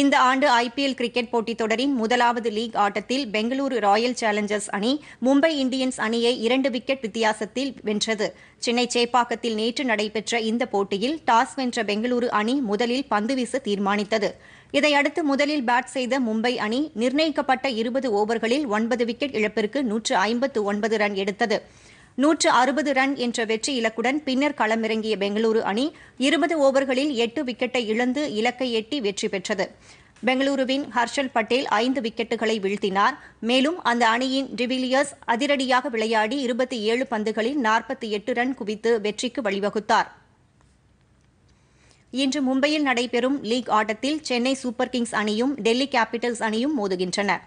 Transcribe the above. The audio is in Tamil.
இந்த ஆண்டு ஐபிஎல் கிரிக்கெட் போட்டித் தொடரின் முதலாவது லீக் ஆட்டத்தில் பெங்களூரு ராயல் சேலஞ்சர்ஸ் அணி மும்பை இந்தியன்ஸ் அணியை இரண்டு விக்கெட் வித்தியாசத்தில் வென்றது சென்னை சேப்பாக்கத்தில் நேற்று நடைபெற்ற இந்த போட்டியில் டாஸ் வென்ற பெங்களூரு அணி முதலில் பந்து வீச தீர்மானித்தது இதையடுத்து முதலில் பேட் செய்த மும்பை அணி நிர்ணயிக்கப்பட்ட இருபது ஓவர்களில் ஒன்பது விக்கெட் இழப்பிற்கு நூற்று ஐம்பத்து ஒன்பது ரன் எடுத்தது நூற்று அறுபது ரன் என்ற வெற்றி இலக்குடன் பின்னர் களமிறங்கிய பெங்களூரு அணி இருபது ஓவர்களில் எட்டு விக்கெட்டை இழந்து இலக்கை எட்டி வெற்றி பெற்றது பெங்களூருவின் ஹர்ஷல் பட்டேல் ஐந்து விக்கெட்டுகளை வீழ்த்தினார் மேலும் அந்த அணியின் டிவிலியர்ஸ் அதிரடியாக விளையாடி இருபத்தி ஏழு பந்துகளில் நாற்பத்தி எட்டு ரன் குவித்து வெற்றிக்கு வழிவகுத்தார் இன்று மும்பையில் நடைபெறும் லீக் ஆட்டத்தில் சென்னை சூப்பர் கிங்ஸ் அணியும் டெல்லி கேபிட்டல்ஸ் அணியும் மோதுகின்றன